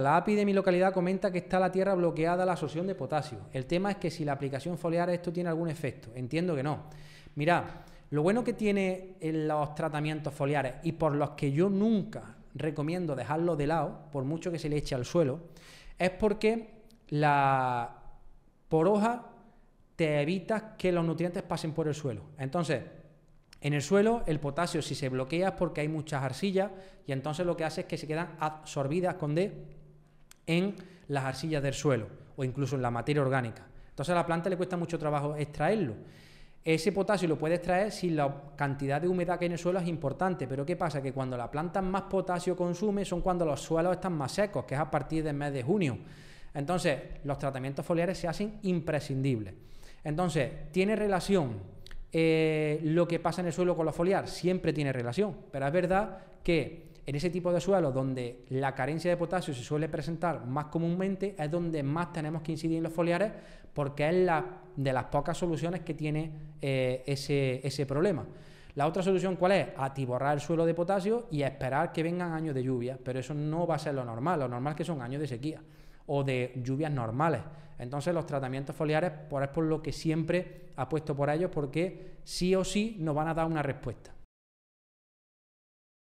La API de mi localidad comenta que está la tierra bloqueada a la absorción de potasio. El tema es que si la aplicación foliar esto tiene algún efecto. Entiendo que no. Mira, lo bueno que tiene eh, los tratamientos foliares y por los que yo nunca recomiendo dejarlo de lado, por mucho que se le eche al suelo, es porque la por hoja te evitas que los nutrientes pasen por el suelo. Entonces, en el suelo, el potasio, si se bloquea, es porque hay muchas arcillas y entonces lo que hace es que se quedan absorbidas con D en las arcillas del suelo o incluso en la materia orgánica. Entonces a la planta le cuesta mucho trabajo extraerlo. Ese potasio lo puede extraer si la cantidad de humedad que hay en el suelo es importante, pero ¿qué pasa? Que cuando la planta más potasio consume son cuando los suelos están más secos, que es a partir del mes de junio. Entonces, los tratamientos foliares se hacen imprescindibles. Entonces, ¿tiene relación eh, lo que pasa en el suelo con lo foliar? Siempre tiene relación, pero es verdad que en ese tipo de suelo donde la carencia de potasio se suele presentar más comúnmente, es donde más tenemos que incidir en los foliares porque es la, de las pocas soluciones que tiene eh, ese, problema. La otra solución, ¿cuál es? Atiborrar el suelo de potasio y esperar que vengan años de lluvia, pero eso no va a ser lo normal, lo normal es que son años de sequía o de lluvias normales. Entonces los tratamientos foliares por, es por lo que siempre apuesto por ellos porque sí o sí nos van a dar una respuesta.